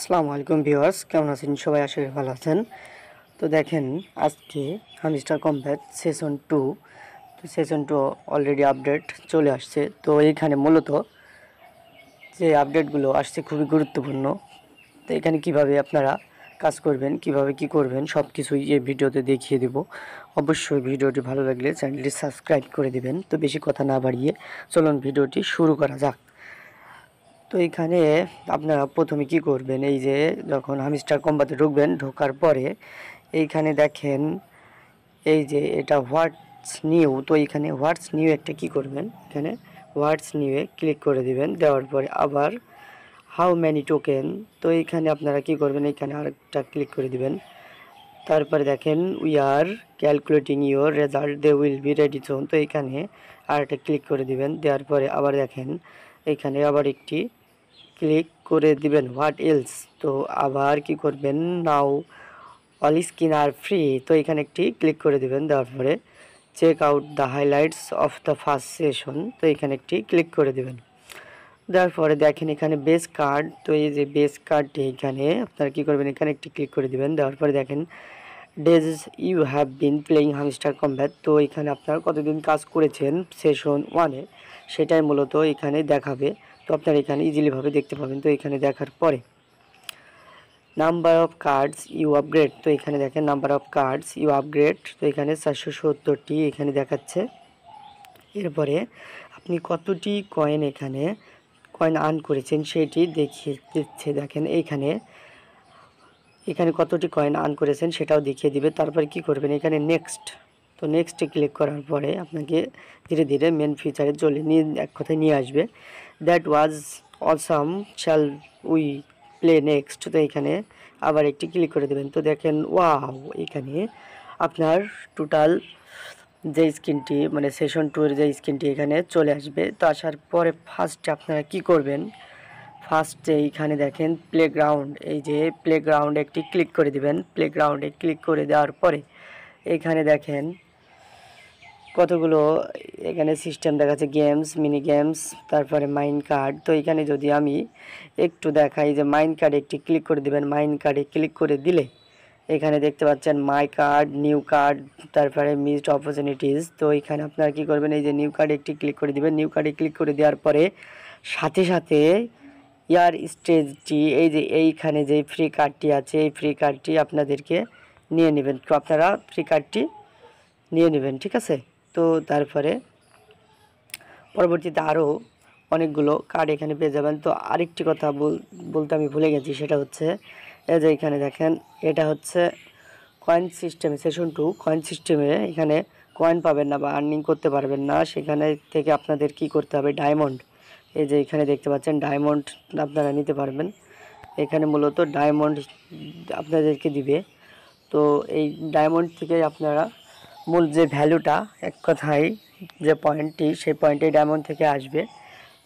আসসালামু আলাইকুম ভিউয়ার্স কেমন আছেন সবাই আশা করি ভালো আছেন তো দেখেন আজকে হামিস্টার কম্প্যাট সেশন টু তো সেশন টু অলরেডি আপডেট চলে আসছে তো এইখানে মূলত যে আপডেটগুলো আসছে খুবই গুরুত্বপূর্ণ তো এখানে কিভাবে আপনারা কাজ করবেন কিভাবে কি করবেন সব কিছুই এই ভিডিওতে দেখিয়ে দেব অবশ্যই ভিডিওটি ভালো লাগলে চ্যানেলটি সাবস্ক্রাইব করে দেবেন তো বেশি কথা না বাড়িয়ে চলুন ভিডিওটি শুরু করা যাক তো এখানে আপনারা প্রথমে কি করবেন এই যে যখন হামিস্টার কম্বাতে ঢুকবেন ঢোকার পরে এইখানে দেখেন এই যে এটা হোয়াটস নিউ তো এখানে হোয়াটস নিউ একটা কি করবেন এখানে হোয়াটস নিউয়ে ক্লিক করে দিবেন দেওয়ার পরে আবার হাউ ম্যানি টোকেন তো এইখানে আপনারা কি করবেন এইখানে আরেকটা ক্লিক করে দিবেন তারপরে দেখেন we are calculating your result they will be ready soon তো এইখানে আরেকটা ক্লিক করে দিবেন দেওয়ার পরে আবার দেখেন এইখানে আবার একটি ক্লিক করে দিবেন হোয়াট ইলস তো আবার কি করবেন now all skin are free তো এখানে একটি ক্লিক করে দিবেন দেওয়ার পরে check out the highlights of the first session তো এখানে একটি ক্লিক করে দিবেন দেওয়ার পরে দেখেন এখানে বেস কার্ড তো এই যে বেস কার্ডটি এখানে আপনারা কী করবেন এখানে একটি ক্লিক করে দিবেন দেওয়ার পরে দেখেন days you have been playing Hamster Kombat তো এখানে আপনারা কতদিন কাজ করেছেন সেশন ওয়ানে সেটাই মূলত এখানে দেখাবে তো আপনারা এখানে ইজিলিভাবে দেখতে পাবেন তো এখানে দেখার পরে number of cards you upgrade তো এখানে দেখেন number of cards you upgrade তো এখানে চারশো সত্তরটি এখানে দেখাচ্ছে এরপরে আপনি কতটি কয়েন এখানে কয়েন আর্ন করেছেন সেটি দেখিয়ে দিচ্ছে দেখেন এইখানে এখানে কতটি কয়েন আর্ন করেছেন সেটাও দেখিয়ে দিবে তারপর কি করবেন এখানে নেক্সট তো নেক্সটে ক্লিক করার পরে আপনাকে ধীরে ধীরে মেন ফিচারে চলে নিয়ে এক কথায় নিয়ে আসবে that was awesome shall we play next তো এখানে আবার একটি ক্লিক করে দেবেন তো দেখেন ওয়াও এখানে আপনার টোটাল যে স্ক্রিনটি মানে সেশন টুয়ের যে স্ক্রিনটি এখানে চলে আসবে তো আসার পরে ফার্স্টে আপনারা কি করবেন ফার্স্টে এইখানে দেখেন প্লেগ্রাউন্ড এই যে প্লেগ্রাউন্ডে একটি ক্লিক করে দিবেন প্লেগ্রাউন্ডে ক্লিক করে দেওয়ার পরে এখানে দেখেন কতগুলো এখানে সিস্টেম দেখাচ্ছে গেমস মিনি গেমস তারপরে মাইন্ড কার্ড তো এখানে যদি আমি একটু দেখাই যে মাইন্ড কার্ড একটি ক্লিক করে দিবেন মাইন্ড কার্ডে ক্লিক করে দিলে এখানে দেখতে পাচ্ছেন মাই কার্ড নিউ কার্ড তারপরে মিসড অপরচুনিটিস তো এখানে আপনারা কী করবেন এই যে নিউ কার্ডে একটি ক্লিক করে দিবেন নিউ কার্ডে ক্লিক করে দেওয়ার পরে সাথে সাথে ইয়ার স্টেজটি এই যে এইখানে যে ফ্রি কার্ডটি আছে এই ফ্রি কার্ডটি আপনাদেরকে নিয়ে নেবেন তো আপনারা ফ্রি কার্ডটি নিয়ে নেবেন ঠিক আছে তো তারপরে পরবর্তীতে আরও অনেকগুলো কার্ড এখানে পেয়ে যাবেন তো আরেকটি কথা বলতে আমি ভুলে গেছি সেটা হচ্ছে এই যে এখানে দেখেন এটা হচ্ছে coin system session two coin সিস্টেমে এখানে কয়েন পাবেন না বা আর্নিং করতে পারবেন না সেখানে থেকে আপনাদের কি করতে হবে ডায়মন্ড এই যে এখানে দেখতে পাচ্ছেন ডায়মন্ড আপনারা নিতে পারবেন এখানে মূলত ডায়মন্ড আপনাদেরকে দিবে তো এই ডায়মন্ড থেকে আপনারা মূল যে ভ্যালুটা এক কথাই যে পয়েন্টটি সেই পয়েন্টে ডায়মন্ড থেকে আসবে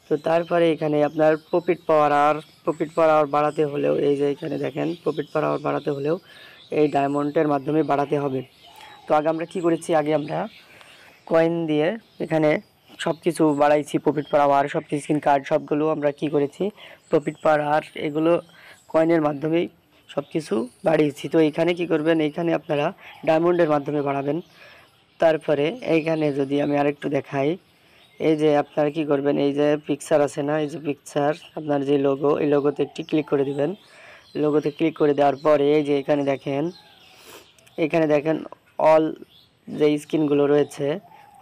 তো তারপরে এখানে আপনার প্রফিট পাওয়ার আর প্রফিট পাওয়ার আওয়ার বাড়াতে হলেও এই যে এখানে দেখেন প্রফিট পাওয়ার আওয়ার বাড়াতে হলেও এই ডায়মন্ডের মাধ্যমে বাড়াতে হবে তো আগে আমরা কি করেছি আগে আমরা কয়েন দিয়ে এখানে সব কিছু বাড়াইছি প্রফিট পার আওয়ার সব কিছু স্ক্রিন কার্ড সবগুলো আমরা কি করেছি প্রফিট পার আর এগুলো কয়েনের মাধ্যমেই সব কিছু বাড়িয়েছি তো এইখানে কি করবেন এইখানে আপনারা ডায়মন্ডের মাধ্যমে বাড়াবেন তারপরে এইখানে যদি আমি আরেকটু দেখাই এই যে আপনারা কি করবেন এই যে পিকচার আছে না এই যে পিকচার আপনার যে লোগো এই লোগোতে একটি ক্লিক করে দিবেন লোগোতে ক্লিক করে দেওয়ার পরে এই যে এখানে দেখেন এখানে দেখেন অল যে স্ক্রিনগুলো রয়েছে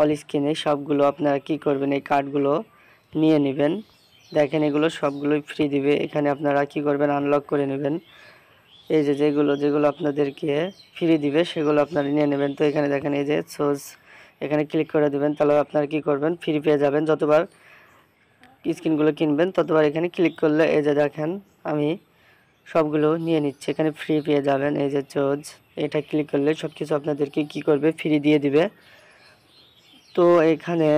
অল স্ক্রিনে সবগুলো আপনারা কি করবেন এই কার্ডগুলো নিয়ে নেবেন দেখেন এগুলো সবগুলোই ফ্রি দিবে এখানে আপনারা কি করবেন আনলক করে নেবেন এই যে যেগুলো যেগুলো আপনাদেরকে ফ্রি দিবে সেগুলো আপনারা নিয়ে নেবেন তো এখানে দেখেন এই যে সোজ এখানে ক্লিক করে দেবেন তাহলে আপনারা কি করবেন ফ্রি পেয়ে যাবেন যতবার স্ক্রিনগুলো কিনবেন ততবার এখানে ক্লিক করলে এই যে দেখেন আমি সবগুলো নিয়ে নিচ্ছি এখানে ফ্রি পেয়ে যাবেন এই যে চোজ এটা ক্লিক করলে সব কিছু আপনাদেরকে কী করবে ফ্রি দিয়ে দিবে তো এখানে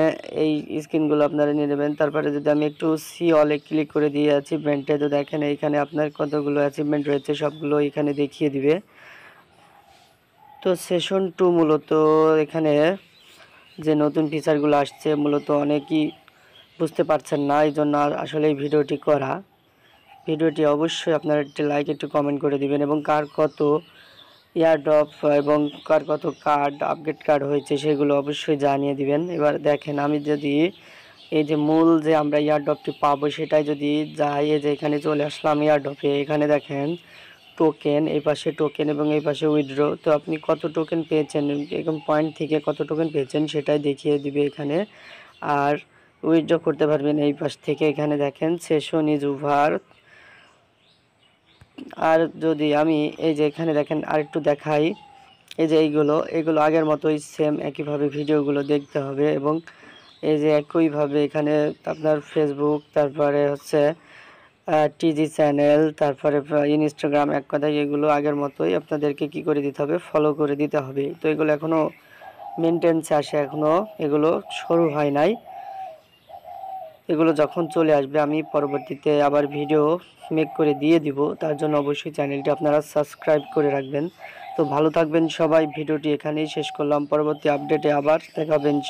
এই স্ক্রিনগুলো আপনারা নিয়ে নেবেন তারপরে যদি আমি একটু সি অলে ক্লিক করে দিয়ে অ্যাচিভমেন্টে তো দেখেন এইখানে আপনার কতগুলো অ্যাচিভমেন্ট রয়েছে সবগুলো এখানে দেখিয়ে দিবে তো সেশন টু মূলত এখানে যে নতুন ফিচারগুলো আসছে মূলত অনেকেই বুঝতে পারছেন না এই জন্য আসলে এই ভিডিওটি করা ভিডিওটি অবশ্যই আপনারা একটি লাইক একটু কমেন্ট করে দিবেন এবং কার কত ইয়ারড্রপ এবং কার কত কার্ড আপডেট কার্ড হয়েছে সেগুলো অবশ্যই জানিয়ে দিবেন এবার দেখেন আমি যদি এই যে মূল যে আমরা ইয়ারড্রপটি পাবো সেটাই যদি যাই যে এখানে চলে আসলাম ইয়ারড্রপে এখানে দেখেন টোকেন এই পাশে টোকেন এবং এই পাশে উইথড্র তো আপনি কত টোকেন পেয়েছেন এরকম পয়েন্ট থেকে কত টোকেন পেয়েছেন সেটাই দেখিয়ে দিবে এখানে আর উইথড্র করতে পারবেন এই পাশ থেকে এখানে দেখেন সেশন ইজ ওভার আর যদি আমি এই যে এখানে দেখেন আর একটু দেখাই এই যে এইগুলো এগুলো আগের মতোই সেম একইভাবে ভিডিওগুলো দেখতে হবে এবং এই যে একইভাবে এখানে আপনার ফেসবুক তারপরে হচ্ছে টিজি চ্যানেল তারপরে ইনস্টাগ্রাম এক কথায় এগুলো আগের মতোই আপনাদেরকে কি করে দিতে হবে ফলো করে দিতে হবে তো এগুলো এখনও মেনটেন্সে আসে এখনও এগুলো শুরু হয় নাই এগুলো যখন চলে আসবে আমি পরবর্তীতে আবার ভিডিও মেক করে দিয়ে দিব তার জন্য অবশ্যই চ্যানেলটি আপনারা সাবস্ক্রাইব করে রাখবেন তো ভালো থাকবেন সবাই ভিডিওটি এখানেই শেষ করলাম পরবর্তী আপডেটে আবার দেখাবেন